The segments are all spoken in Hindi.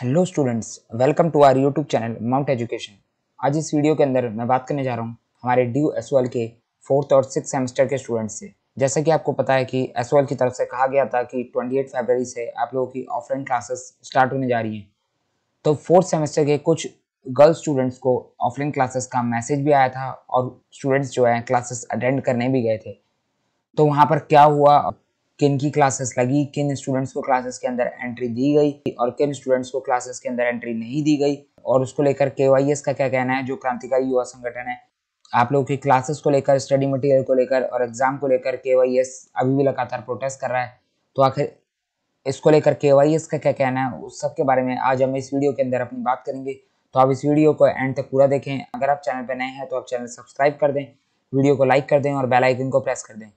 hello students welcome to our YouTube channel Mount Education आज इस वीडियो के अंदर मैं बात करने जा रहा हूँ हमारे डी एस के फोर्थ और सिक्स सेमेस्टर के स्टूडेंट्स से जैसा कि आपको पता है कि एस की तरफ से कहा गया था कि 28 फरवरी से आप लोगों की ऑफलाइन क्लासेस स्टार्ट होने जा रही हैं तो फोर्थ सेमेस्टर के कुछ गर्ल्स स्टूडेंट्स को ऑफलाइन क्लासेस का मैसेज भी आया था और स्टूडेंट्स जो है क्लासेस अटेंड करने भी गए थे तो वहाँ पर क्या हुआ किन की क्लासेस लगी किन स्टूडेंट्स को क्लासेस के अंदर एंट्री दी गई और किन स्टूडेंट्स को क्लासेस के अंदर एंट्री नहीं दी गई और उसको लेकर के का क्या कहना है जो क्रांतिकारी युवा संगठन है आप लोगों की क्लासेस को लेकर स्टडी मटेरियल को लेकर और एग्जाम को लेकर के अभी भी लगातार प्रोटेस्ट कर रहा है तो आखिर इसको लेकर के का क्या कहना है उस सब के बारे में आज हम इस वीडियो के अंदर अपनी बात करेंगे तो आप इस वीडियो को एंड तक पूरा देखें अगर आप चैनल पर नए हैं तो आप चैनल सब्सक्राइब कर दें वीडियो को लाइक कर दें और बेल आइकन को प्रेस कर दें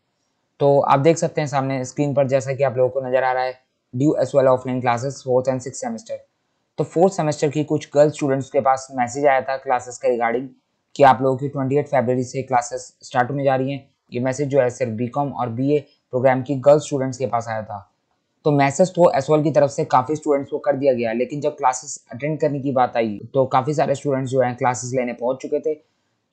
तो आप देख सकते हैं सामने स्क्रीन पर जैसा कि आप लोगों को नज़र आ रहा है DU SOL offline classes fourth and six semester तो फोर्थ सेमेस्टर की कुछ गर्ल स्टूडेंट्स के पास मैसेज आया था क्लासेस के रिगार्डिंग कि आप लोगों की ट्वेंटी एट फेबररी से क्लासेस स्टार्ट होने जा रही हैं ये मैसेज जो है सिर्फ बी कॉम और बी ए प्रोग्राम की गर्ल स्टूडेंट्स के पास आया था तो मैसेज तो एस की तरफ से काफ़ी स्टूडेंट्स को कर दिया गया लेकिन जब क्लासेस अटेंड करने की बात आई तो काफ़ी सारे स्टूडेंट्स जो हैं क्लासेस लेने पहुँच चुके थे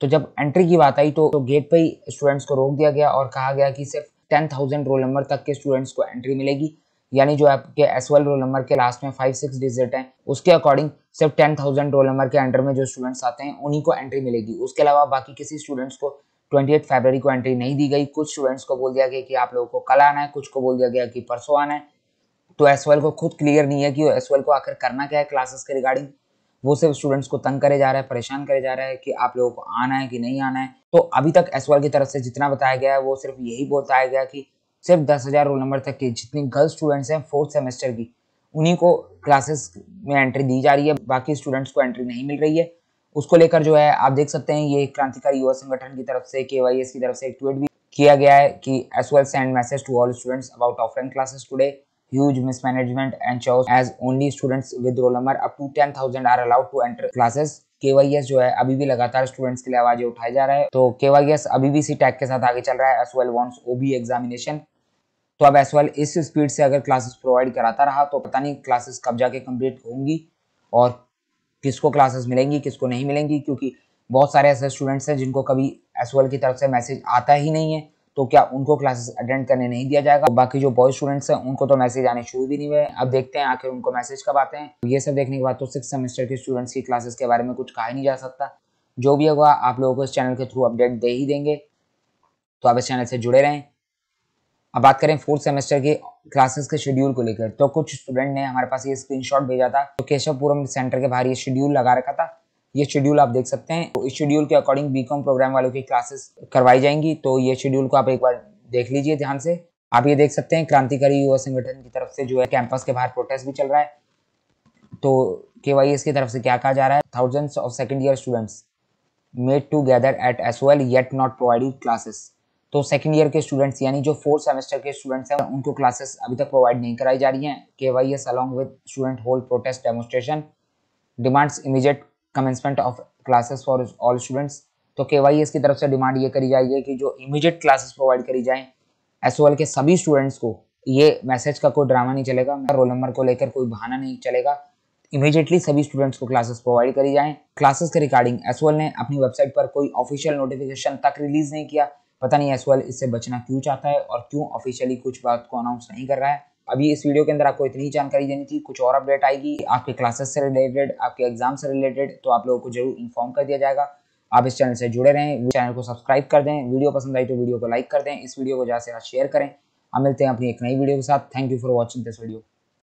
तो जब एंट्री की बात आई तो, तो गेट पर ही स्टूडेंट्स को रोक दिया गया और कहा गया कि सिर्फ टेन थाउजेंड रोल नंबर तक के स्टूडेंट्स को एंट्री मिलेगी यानी जो आपके एस रोल नंबर के लास्ट में फाइव सिक्स डिजिट हैं उसके अकॉर्डिंग सिर्फ टेन थाउजेंड रोल नंबर के अंडर में जो स्टूडेंट्स आते हैं उन्हीं को एंट्री मिलेगी उसके अलावा बाकी किसी स्टूडेंट्स को ट्वेंटी एट फेबररी को एंट्री नहीं दी गई कुछ स्टूडेंट्स को बोल दिया गया कि आप लोगों को कल आना है कुछ को बोल दिया गया कि परसों आना है तो एस को खुद क्लियर नहीं है कि एस को आखिर करना क्या है क्लासेस के रिगार्डिंग वो सिर्फ स्टूडेंट्स को तंग करे जा रहा है परेशान करे जा रहा है कि आप लोगों को आना है कि नहीं आना है तो अभी तक एस की तरफ से जितना बताया गया है वो सिर्फ यही बताया गया कि सिर्फ दस हज़ार रोल नंबर तक के जितनी गर्ल्स स्टूडेंट्स हैं फोर्थ सेमेस्टर की उन्हीं को क्लासेस में एंट्री दी जा रही है बाकी स्टूडेंट्स को एंट्री नहीं मिल रही है उसको लेकर जो है आप देख सकते हैं ये क्रांतिकारी युवा संगठन की तरफ से के की तरफ से एक ट्वीट भी किया गया है कि SOL send message to all students about offline classes today huge mismanagement and chaos as only students with roll number up to 10,000 are allowed to enter classes KYS जो है अभी भी लगातार स्टूडेंट्स के लिए आवाजें उठाई जा रहा है तो KYS अभी भी सी टैग के साथ आगे चल रहा है SOL wants O B examination तो अब एस वेल इस स्पीड से अगर क्लासेस प्रोवाइड कराता रहा तो पता नहीं क्लासेस कब जाके कंप्लीट होंगी और किसको क्लासेस मिलेंगी किसको नहीं मिलेंगी क्योंकि बहुत सारे ऐसे स्टूडेंट्स हैं जिनको कभी एस की तरफ से मैसेज आता ही नहीं है तो क्या उनको क्लासेस अटेंड करने नहीं दिया जाएगा तो बाकी जो बॉय स्टूडेंट्स हैं उनको तो मैसेज आने शुरू भी नहीं हुए अब देखते हैं आखिर उनको मैसेज कब आते हैं तो ये सब देखने के बाद तो सिक्स सेमेस्टर के स्टूडेंट्स की क्लासेस के बारे में कुछ कहा ही नहीं जा सकता जो भी होगा आप लोगों को इस चैनल के थ्रू अपडेट दे ही देंगे तो आप इस चैनल से जुड़े रहें अब बात करें फोर्थ सेमेस्टर के क्लासेस के शेड्यूल को लेकर तो कुछ स्टूडेंट ने हमारे पास ये स्क्रीनशॉट भेजा था तो केशवपुरम सेंटर के बाहर ये शेड्यूल लगा रखा था ये शेड्यूल आप देख सकते हैं तो इस शेड्यूल के अकॉर्डिंग बी प्रोग्राम वालों की क्लासेस करवाई जाएंगी तो ये शेड्यूल को आप एक बार देख लीजिए ध्यान से आप ये देख सकते हैं क्रांतिकारी युवा संगठन की तरफ से जो है कैंपस के बाहर प्रोटेस्ट भी चल रहा है तो के वाई एस की तरफ से क्या कहा जा रहा है thousands of second year students made to gather at SOL yet not providing classes तो सेकेंड ईयर के स्टूडेंट्स यानी जो फोर्थ सेमेस्टर के स्टूडेंट्स हैं उनको क्लासेस अभी तक प्रोवाइड नहीं कराई जा रही हैं K Y S along with student hold protest demonstration demands immediate commencement of classes for all students तो के की तरफ से डिमांड ये करी जाएगी कि जो इमीडिएट क्लासेस प्रोवाइड करी जाएं एस के सभी स्टूडेंट्स को ये मैसेज का कोई ड्रामा नहीं चलेगा रोल नंबर को लेकर कोई बहाना नहीं चलेगा इमीडिएटली सभी स्टूडेंट्स को क्लासेस प्रोवाइड करी जाएं क्लासेस के रिगार्डिंग एस ने अपनी वेबसाइट पर कोई ऑफिशियल नोटिफिकेशन तक रिलीज नहीं किया पता नहीं एस इससे बचना क्यों चाहता है और क्यों ऑफिशियली कुछ बात को अनाउंस नहीं कर रहा है अभी इस वीडियो के अंदर आपको इतनी जानकारी देनी थी कुछ और अपडेट आएगी आपके क्लासेस से रिलेटेड आपके एग्जाम से रिलेटेड तो आप लोगों को जरूर इन्फॉर्म कर दिया जाएगा आप इस चैनल से जुड़े रहें चैनल को सब्सक्राइब कर दें वीडियो पसंद आई तो वीडियो को लाइक कर दें इस वीडियो को ज़्यादा से ज़्यादा शेयर करें हम मिलते हैं अपनी एक नई वीडियो के साथ thank you for watching this video